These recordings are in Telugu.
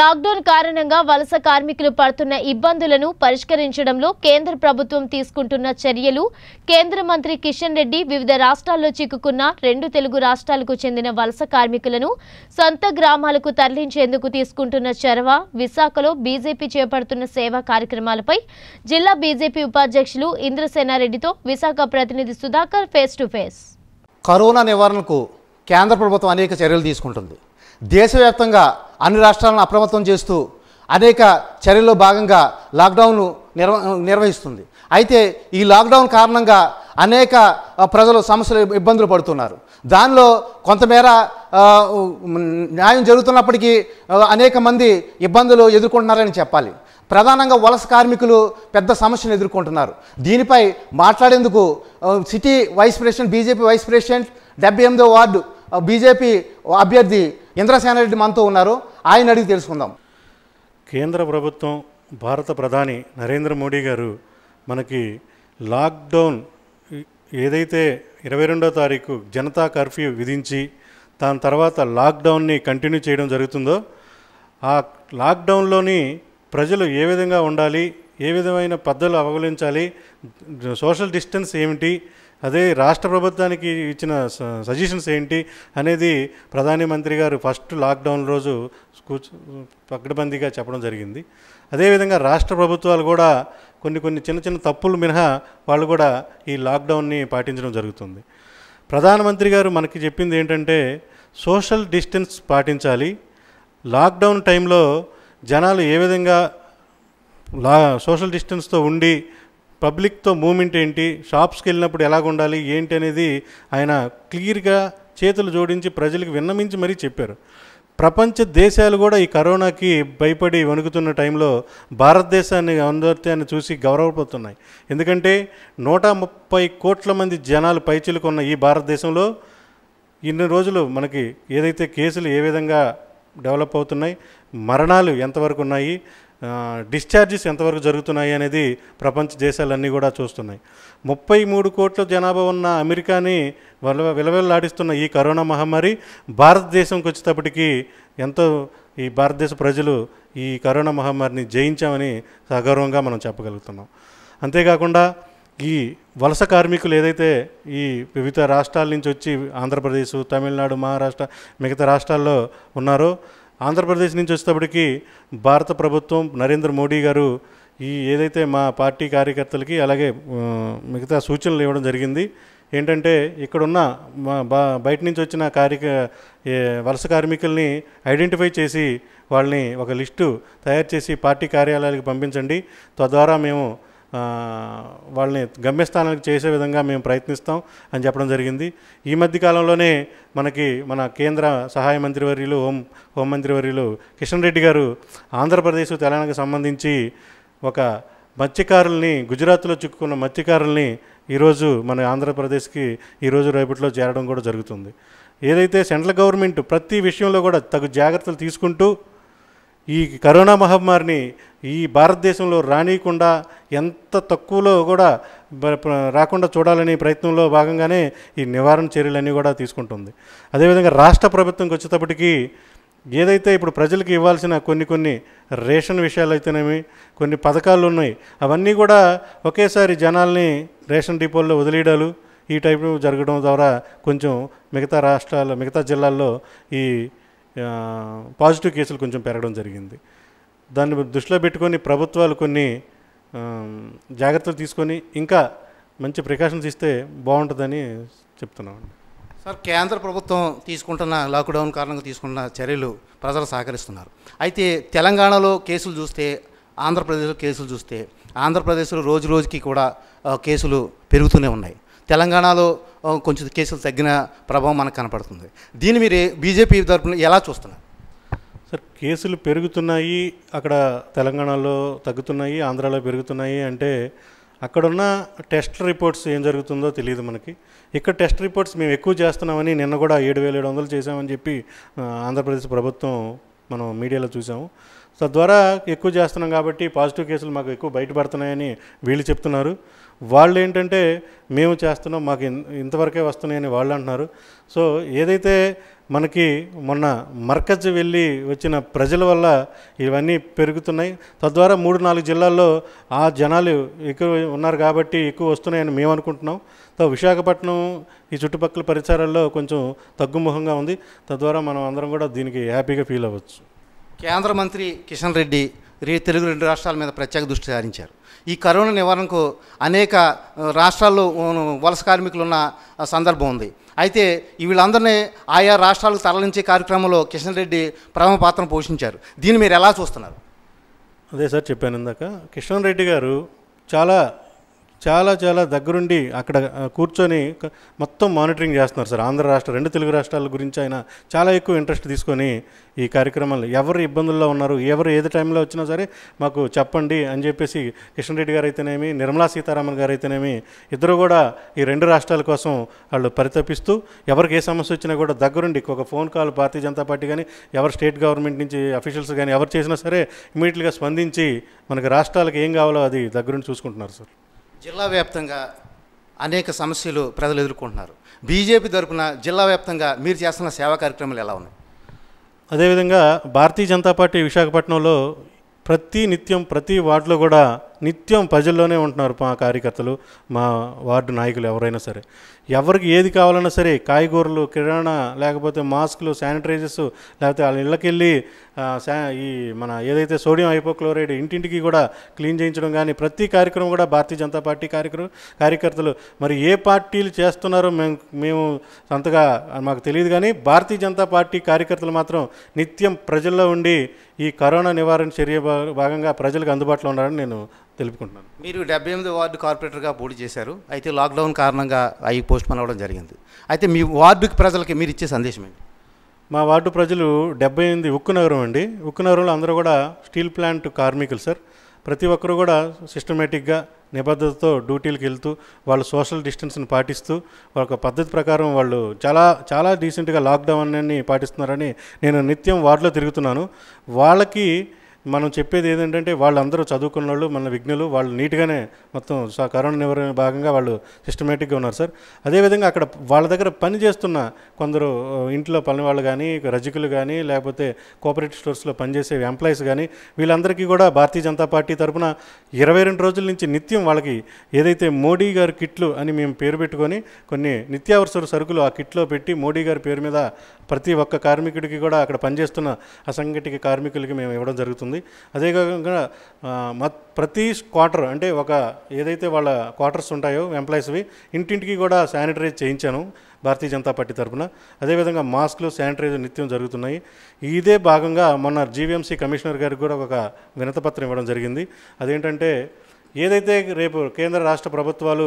లాక్డౌన్ కారణంగా వలస కార్మికులు పడుతున్న ఇబ్బందులను పరిష్కరించడంలో కేంద్ర ప్రభుత్వం తీసుకుంటున్న చర్యలు కేంద్ర మంత్రి కిషన్ రెడ్డి వివిధ రాష్ట్రాల్లో చిక్కుకున్న రెండు తెలుగు రాష్ట్రాలకు చెందిన వలస కార్మికులను సొంత గ్రామాలకు తరలించేందుకు తీసుకుంటున్న చొరవ విశాఖలో బీజేపీ చేపడుతున్న సేవా కార్యక్రమాలపై జిల్లా బీజేపీ ఉపాధ్యక్షులు ఇంద్రసేనారెడ్డితో విశాఖ ప్రతినిధి Sudhakar face to face corona నివారణకు కేంద్ర ప్రభుత్వం అనేక చర్యలు తీసుకుంటుంది దేశవ్యాప్తంగా అన్ని రాష్ట్రాలను అప్రమత్తం చేస్తూ అనేక చర్యల్లో భాగంగా లాక్డౌన్ను నిర్వ నిర్వహిస్తుంది అయితే ఈ లాక్డౌన్ కారణంగా అనేక ప్రజలు సమస్యలు ఇబ్బందులు పడుతున్నారు దానిలో కొంతమేర న్యాయం జరుగుతున్నప్పటికీ అనేక మంది ఇబ్బందులు ఎదుర్కొంటున్నారని చెప్పాలి ప్రధానంగా వలస కార్మికులు పెద్ద సమస్యను ఎదుర్కొంటున్నారు దీనిపై మాట్లాడేందుకు city vice president BJP vice president డెబ్బై ఎనిమిదో వార్డు బీజేపీ అభ్యర్థి ఇంద్రసేనారెడ్డి మనతో ఉన్నారు ఆయన అడిగి తెలుసుకుందాం కేంద్ర ప్రభుత్వం భారత ప్రధాని నరేంద్ర మోడీ గారు మనకి లాక్డౌన్ ఏదైతే ఇరవై రెండో తారీఖు జనతా కర్ఫ్యూ విధించి దాని తర్వాత లాక్డౌన్ని కంటిన్యూ చేయడం జరుగుతుందో ఆ లాక్డౌన్లోని ప్రజలు ఏ విధంగా ఉండాలి ఏ విధమైన పద్ధతులు అవగలించాలి సోషల్ డిస్టెన్స్ ఏమిటి అదే రాష్ట్ర ప్రభుత్వానికి ఇచ్చిన సజెషన్స్ ఏంటి అనేది ప్రధానమంత్రి మంత్రి గారు ఫస్ట్ లాక్డౌన్ రోజు పగడబందీగా చెప్పడం జరిగింది అదేవిధంగా రాష్ట్ర ప్రభుత్వాలు కూడా కొన్ని కొన్ని చిన్న చిన్న తప్పులు మినహా వాళ్ళు కూడా ఈ లాక్డౌన్ని పాటించడం జరుగుతుంది ప్రధానమంత్రి గారు మనకి చెప్పింది ఏంటంటే సోషల్ డిస్టెన్స్ పాటించాలి లాక్డౌన్ టైంలో జనాలు ఏ విధంగా లా సోషల్ డిస్టెన్స్తో ఉండి పబ్లిక్తో మూమెంట్ ఏంటి షాప్స్కి వెళ్ళినప్పుడు ఎలాగ ఉండాలి ఏంటి అనేది ఆయన క్లియర్గా చేతులు జోడించి ప్రజలకు విన్నమించి మరీ చెప్పారు ప్రపంచ దేశాలు కూడా ఈ కరోనాకి భయపడి వణుకుతున్న టైంలో భారతదేశాన్ని అందరితాన్ని చూసి గౌరవపోతున్నాయి ఎందుకంటే నూట ముప్పై కోట్ల మంది జనాలు పైచిలుకున్న ఈ భారతదేశంలో ఇన్ని రోజులు మనకి ఏదైతే కేసులు ఏ విధంగా డెవలప్ అవుతున్నాయి మరణాలు ఎంతవరకు ఉన్నాయి డిశ్చార్జెస్ ఎంతవరకు జరుగుతున్నాయి అనేది ప్రపంచ దేశాలన్నీ కూడా చూస్తున్నాయి ముప్పై మూడు కోట్ల జనాభా ఉన్న అమెరికాని విల విలవెల్లాడిస్తున్న ఈ కరోనా మహమ్మారి భారతదేశంకి వచ్చేటప్పటికీ ఎంతో ఈ భారతదేశ ప్రజలు ఈ కరోనా మహమ్మారిని జయించామని సగర్వంగా మనం చెప్పగలుగుతున్నాం అంతేకాకుండా ఈ వలస కార్మికులు ఏదైతే ఈ వివిధ రాష్ట్రాల నుంచి వచ్చి ఆంధ్రప్రదేశ్ తమిళనాడు మహారాష్ట్ర మిగతా రాష్ట్రాల్లో ఉన్నారో ఆంధ్రప్రదేశ్ నుంచి వచ్చేటప్పటికి భారత ప్రభుత్వం నరేంద్ర మోడీ గారు ఈ ఏదైతే మా పార్టీ కార్యకర్తలకి అలాగే మిగతా సూచనలు ఇవ్వడం జరిగింది ఏంటంటే ఇక్కడున్న బయట నుంచి వచ్చిన కార్యక వలస కార్మికుల్ని ఐడెంటిఫై చేసి వాళ్ళని ఒక లిస్టు తయారు చేసి పార్టీ కార్యాలయాలకు పంపించండి తద్వారా మేము వాళ్ళని గమ్యస్థానానికి చేసే విధంగా మేము ప్రయత్నిస్తాం అని చెప్పడం జరిగింది ఈ మధ్య కాలంలోనే మనకి మన కేంద్ర సహాయ మంత్రివర్యులు హోం హోంమంత్రివర్యులు కిషన్ రెడ్డి గారు ఆంధ్రప్రదేశ్ తెలంగాణకు సంబంధించి ఒక మత్స్యకారుల్ని గుజరాత్లో చిక్కుకున్న మత్స్యకారుల్ని ఈరోజు మన ఆంధ్రప్రదేశ్కి ఈరోజు రేపట్లో చేరడం కూడా జరుగుతుంది ఏదైతే సెంట్రల్ గవర్నమెంట్ ప్రతి విషయంలో కూడా తగు జాగ్రత్తలు తీసుకుంటూ ఈ కరోనా మహమ్మారిని ఈ భారతదేశంలో రానియకుండా ఎంత తక్కువలో కూడా రాకుండా చూడాలని ప్రయత్నంలో భాగంగానే ఈ నివారణ చర్యలన్నీ కూడా తీసుకుంటుంది అదేవిధంగా రాష్ట్ర ప్రభుత్వంకి వచ్చేటప్పటికీ ఏదైతే ఇప్పుడు ప్రజలకు ఇవ్వాల్సిన కొన్ని కొన్ని రేషన్ విషయాలు అయితేనేమి కొన్ని పథకాలు ఉన్నాయి అవన్నీ కూడా ఒకేసారి జనాల్ని రేషన్ డిపోల్లో వదిలేయడాలు ఈ టైపు జరగడం ద్వారా కొంచెం మిగతా రాష్ట్రాల్లో మిగతా జిల్లాల్లో ఈ పాజిటివ్ కేసులు కొంచెం పెరగడం జరిగింది దాన్ని దృష్టిలో పెట్టుకొని ప్రభుత్వాలు కొన్ని జాగ్రత్తలు తీసుకొని ఇంకా మంచి ప్రికాషన్స్ ఇస్తే బాగుంటుందని చెప్తున్నాం సార్ కేంద్ర ప్రభుత్వం తీసుకుంటున్న లాక్డౌన్ కారణంగా తీసుకున్న చర్యలు ప్రజలు సహకరిస్తున్నారు అయితే తెలంగాణలో కేసులు చూస్తే ఆంధ్రప్రదేశ్లో కేసులు చూస్తే ఆంధ్రప్రదేశ్లో రోజు రోజుకి కూడా కేసులు పెరుగుతూనే ఉన్నాయి తెలంగాణలో కొంచెం కేసులు తగ్గిన ప్రభావం మనకు కనపడుతుంది దీన్ని మీరు బీజేపీ తరఫున ఎలా చూస్తున్నారు సార్ కేసులు పెరుగుతున్నాయి అక్కడ తెలంగాణలో తగ్గుతున్నాయి ఆంధ్రాలో పెరుగుతున్నాయి అంటే అక్కడున్న టెస్ట్ రిపోర్ట్స్ ఏం జరుగుతుందో తెలియదు మనకి ఇక్కడ టెస్ట్ రిపోర్ట్స్ మేము ఎక్కువ చేస్తున్నామని నిన్న కూడా ఏడు వేల ఏడు వందలు చేసామని చెప్పి ఆంధ్రప్రదేశ్ ప్రభుత్వం మనం మీడియాలో చూసాము తద్వారా ఎక్కువ చేస్తున్నాం కాబట్టి పాజిటివ్ కేసులు మాకు ఎక్కువ బయటపడుతున్నాయని వీళ్ళు చెప్తున్నారు వాళ్ళు ఏంటంటే మేము చేస్తున్నాం మాకు ఇంతవరకే వస్తున్నాయని వాళ్ళు అంటున్నారు సో ఏదైతే మనకి మొన్న మర్కజ్ వెళ్ళి వచ్చిన ప్రజల వల్ల ఇవన్నీ పెరుగుతున్నాయి తద్వారా మూడు నాలుగు జిల్లాల్లో ఆ జనాలు ఎక్కువ ఉన్నారు కాబట్టి ఎక్కువ వస్తున్నాయని మేము అనుకుంటున్నాం తో విశాఖపట్నం ఈ చుట్టుపక్కల పరిసరాల్లో కొంచెం తగ్గుముఖంగా ఉంది తద్వారా మనం అందరం కూడా దీనికి హ్యాపీగా ఫీల్ అవ్వచ్చు కేంద్ర మంత్రి కిషన్ రెడ్డి రే తెలుగు రెండు రాష్ట్రాల మీద ప్రత్యేక దృష్టి సారించారు ఈ కరోనా నివారణకు అనేక రాష్ట్రాల్లో వలస కార్మికులు ఉన్న సందర్భం ఉంది అయితే వీళ్ళందరినీ ఆయా రాష్ట్రాలకు తరలించే కార్యక్రమంలో కిషన్ రెడ్డి ప్రథమ పాత్ర పోషించారు దీన్ని మీరు ఎలా చూస్తున్నారు అదే సార్ చెప్పాను ఇందాక కిషన్ రెడ్డి గారు చాలా చాలా చాలా దగ్గరుండి అక్కడ కూర్చొని మొత్తం మానిటరింగ్ చేస్తున్నారు సార్ ఆంధ్ర రాష్ట్ర రెండు తెలుగు రాష్ట్రాల గురించి ఆయన చాలా ఎక్కువ ఇంట్రెస్ట్ తీసుకొని ఈ కార్యక్రమాలు ఎవరు ఇబ్బందుల్లో ఉన్నారు ఎవరు ఏది టైంలో వచ్చినా సరే మాకు చెప్పండి అని చెప్పేసి కిషన్ రెడ్డి గారు అయితేనేమి నిర్మలా సీతారామన్ గారు అయితేనేమి ఇద్దరు కూడా ఈ రెండు రాష్ట్రాల కోసం వాళ్ళు పరితపిస్తూ ఎవరికి ఏ సమస్య వచ్చినా కూడా దగ్గరుండి ఒక phone call Bharatiya Janata Party కానీ ఎవరు స్టేట్ గవర్నమెంట్ నుంచి అఫీషియల్స్ కానీ ఎవరు చేసినా సరే ఇమీడియట్గా స్పందించి మనకి రాష్ట్రాలకు ఏం కావాలో అది దగ్గరుండి చూసుకుంటున్నారు సార్ జిల్లా వ్యాప్తంగా అనేక సమస్యలు ప్రజలు ఎదుర్కొంటున్నారు బీజేపీ తరఫున జిల్లా వ్యాప్తంగా మీరు చేస్తున్న సేవా కార్యక్రమాలు ఎలా ఉన్నాయి అదేవిధంగా భారతీయ జనతా పార్టీ విశాఖపట్నంలో ప్రతి నిత్యం ప్రతి వార్డులో కూడా నిత్యం ప్రజల్లోనే ఉంటున్నారు మా కార్యకర్తలు మా వార్డు నాయకులు ఎవరైనా సరే ఎవరికి ఏది కావాలన్నా సరే కాయగూరలు కిరాణా లేకపోతే మాస్కులు శానిటైజర్స్ లేకపోతే వాళ్ళ ఇళ్ళకెళ్ళి ఈ మన ఏదైతే సోడియం హైపోక్లోరైడ్ ఇంటింటికి కూడా క్లీన్ చేయించడం కానీ ప్రతి కార్యక్రమం కూడా భారతీయ జనతా పార్టీ కార్యక్రమం కార్యకర్తలు మరి ఏ పార్టీలు చేస్తున్నారో మేము మేము అంతగా మాకు తెలియదు కానీ భారతీయ జనతా పార్టీ కార్యకర్తలు మాత్రం నిత్యం ప్రజల్లో ఉండి ఈ కరోనా నివారణ చర్య భాగంగా ప్రజలకు అందుబాటులో ఉన్నారని నేను తెలుపుకుంటున్నాను మీరు డెబ్బై ఎనిమిది వార్డు కార్పొరేటర్గా పోటీ చేశారు అయితే లాక్డౌన్ కారణంగా అవి పోస్ట్ పోన్ అవ్వడం జరిగింది అయితే మీ వార్డుకి ప్రజలకి మీరు ఇచ్చే సందేశం ఏంటి మా వార్డు ప్రజలు డెబ్బై ఎనిమిది ఉక్కు నగరం అండి ఉక్కు నగరంలో అందరూ కూడా స్టీల్ ప్లాంట్ కార్మికులు సార్ ప్రతి ఒక్కరు కూడా సిస్టమేటిక్గా నిబద్ధతతో డ్యూటీలకు వెళ్తూ వాళ్ళు సోషల్ డిస్టెన్స్ని పాటిస్తూ ఒక పద్ధతి ప్రకారం వాళ్ళు చాలా చాలా డీసెంట్గా లాక్డౌన్ అని పాటిస్తున్నారని నేను నిత్యం వార్డులో తిరుగుతున్నాను వాళ్ళకి మనం చెప్పేది ఏంటంటే వాళ్ళందరూ చదువుకున్న వాళ్ళు మన విఘ్నులు వాళ్ళు నీట్గానే మొత్తం కరోనా నివారణ భాగంగా వాళ్ళు సిస్టమేటిక్గా ఉన్నారు సార్ అదేవిధంగా అక్కడ వాళ్ళ దగ్గర పని చేస్తున్న కొందరు ఇంట్లో పని వాళ్ళు కానీ రజకులు కానీ లేకపోతే కోఆపరేటివ్ స్టోర్స్లో పనిచేసే ఎంప్లాయీస్ కానీ వీళ్ళందరికీ కూడా భారతీయ జనతా పార్టీ తరఫున ఇరవై రెండు రోజుల నుంచి నిత్యం వాళ్ళకి ఏదైతే మోడీ గారి కిట్లు అని మేము పేరు పెట్టుకొని కొన్ని నిత్యావసర సరుకులు ఆ కిట్లో పెట్టి మోడీ గారి పేరు మీద ప్రతి ఒక్క కార్మికుడికి కూడా అక్కడ పనిచేస్తున్న అసంఘటిక కార్మికులకి మేము ఇవ్వడం జరుగుతుంది ఉంటుంది అదే కాకుండా ప్రతి క్వార్టర్ అంటే ఒక ఏదైతే వాళ్ళ క్వార్టర్స్ ఉంటాయో ఎంప్లాయీస్వి ఇంటింటికి కూడా శానిటరైజ్ చేయించాను భారతీయ జనతా పార్టీ తరఫున అదేవిధంగా మాస్క్లు శానిటైజర్ నిత్యం జరుగుతున్నాయి ఇదే భాగంగా మొన్న జీవీఎంసీ కమిషనర్ గారికి కూడా ఒక వినతపత్రం ఇవ్వడం జరిగింది అదేంటంటే ఏదైతే రేపు కేంద్ర రాష్ట్ర ప్రభుత్వాలు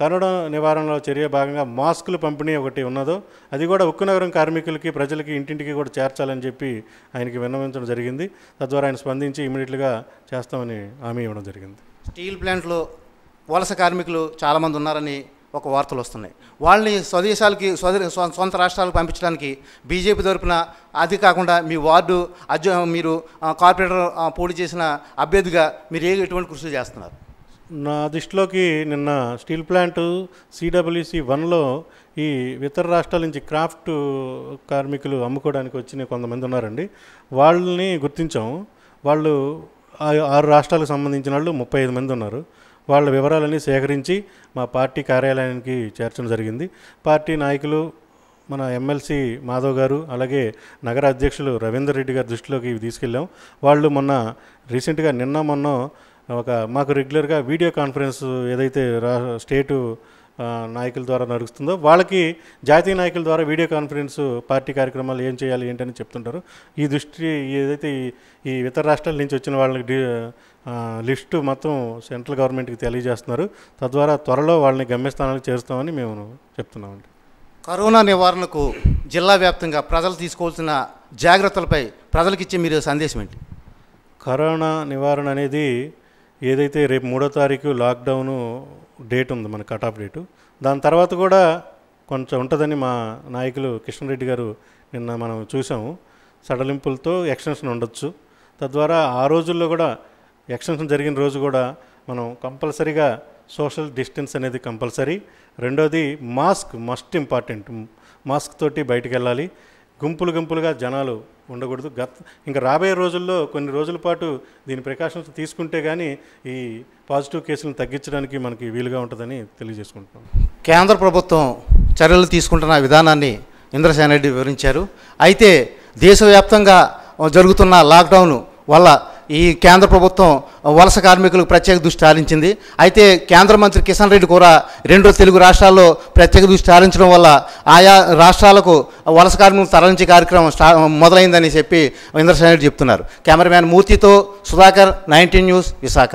కరోనా నివారణలో చర్య భాగంగా మాస్కులు పంపిణీ ఒకటి ఉన్నదో అది కూడా నగరం కార్మికులకి ప్రజలకి ఇంటింటికి కూడా చేర్చాలని చెప్పి ఆయనకి విన్నవించడం జరిగింది తద్వారా ఆయన స్పందించి ఇమీడియట్గా చేస్తామని హామీ ఇవ్వడం జరిగింది స్టీల్ ప్లాంట్లో వలస కార్మికులు చాలామంది ఉన్నారని ఒక వార్తలు వస్తున్నాయి వాళ్ళని స్వదేశాలకి సొంత రాష్ట్రాలకు పంపించడానికి బీజేపీ తరపున అది కాకుండా మీ వార్డు అధ్య మీరు కార్పొరేటర్ పోటీ చేసిన అభ్యర్థిగా మీరు ఏ ఎటువంటి కృషి చేస్తున్నారు నా దృష్టిలోకి నిన్న స్టీల్ ప్లాంట్ సిడబ్ల్యూసి వన్లో ఈ ఇతర రాష్ట్రాల నుంచి క్రాఫ్ట్ కార్మికులు అమ్ముకోవడానికి వచ్చిన కొంతమంది ఉన్నారండి వాళ్ళని గుర్తించాం వాళ్ళు ఆరు రాష్ట్రాలకు సంబంధించిన వాళ్ళు ముప్పై ఐదు మంది ఉన్నారు వాళ్ళ వివరాలన్నీ సేకరించి మా పార్టీ కార్యాలయానికి చేర్చడం జరిగింది పార్టీ నాయకులు మన ఎమ్మెల్సీ మాధవ్ గారు అలాగే నగర అధ్యక్షులు రవీందర్ రెడ్డి గారి దృష్టిలోకి ఇవి తీసుకెళ్ళాం వాళ్ళు మొన్న రీసెంట్గా నిన్న మొన్న ఒక మాకు రెగ్యులర్గా వీడియో కాన్ఫరెన్స్ ఏదైతే రా స్టేటు నాయకుల ద్వారా నడుస్తుందో వాళ్ళకి జాతీయ నాయకుల ద్వారా వీడియో కాన్ఫరెన్స్ పార్టీ కార్యక్రమాలు ఏం చేయాలి ఏంటని చెప్తుంటారు ఈ దృష్టి ఏదైతే ఈ ఇతర రాష్ట్రాల నుంచి వచ్చిన వాళ్ళకి లిస్టు మొత్తం సెంట్రల్ గవర్నమెంట్కి తెలియజేస్తున్నారు తద్వారా త్వరలో వాళ్ళని గమ్యస్థానాలకు చేరుస్తామని మేము చెప్తున్నామండి కరోనా నివారణకు జిల్లా వ్యాప్తంగా ప్రజలు తీసుకోవాల్సిన జాగ్రత్తలపై ప్రజలకిచ్చే మీరు సందేశం ఏంటి కరోనా నివారణ అనేది ఏదైతే రేపు మూడో తారీఖు లాక్డౌన్ డేట్ ఉంది మన కట్ ఆఫ్ డేటు దాని తర్వాత కూడా కొంచెం ఉంటుందని మా నాయకులు కిషన్ రెడ్డి గారు నిన్న మనం చూసాము సడలింపులతో ఎక్స్టెన్షన్ ఉండొచ్చు తద్వారా ఆ రోజుల్లో కూడా ఎక్స్టెన్షన్ జరిగిన రోజు కూడా మనం కంపల్సరీగా సోషల్ డిస్టెన్స్ అనేది కంపల్సరీ రెండోది మాస్క్ మస్ట్ ఇంపార్టెంట్ మాస్క్ తోటి బయటకు వెళ్ళాలి గుంపులు గుంపులుగా జనాలు ఉండకూడదు గత ఇంకా రాబోయే రోజుల్లో కొన్ని రోజుల పాటు దీని ప్రికాషన్స్ తీసుకుంటే కానీ ఈ పాజిటివ్ కేసులను తగ్గించడానికి మనకి వీలుగా ఉంటుందని తెలియజేసుకుంటున్నాం కేంద్ర ప్రభుత్వం చర్యలు తీసుకుంటున్న విధానాన్ని ఇంద్రసేనరెడ్డి రెడ్డి వివరించారు అయితే దేశవ్యాప్తంగా జరుగుతున్న లాక్డౌన్ వల్ల ఈ కేంద్ర ప్రభుత్వం వలస కార్మికులకు ప్రత్యేక దృష్టి సారించింది అయితే కేంద్ర మంత్రి కిషన్ రెడ్డి కూడా రెండు తెలుగు రాష్ట్రాల్లో ప్రత్యేక దృష్టి సారించడం వల్ల ఆయా రాష్ట్రాలకు వలస కార్మికులు తరలించే కార్యక్రమం స్టా మొదలైందని చెప్పి ఇంద్రసేన రెడ్డి చెప్తున్నారు కెమెరామ్యాన్ మూర్తితో సుధాకర్ నైన్టీన్ న్యూస్ విశాఖ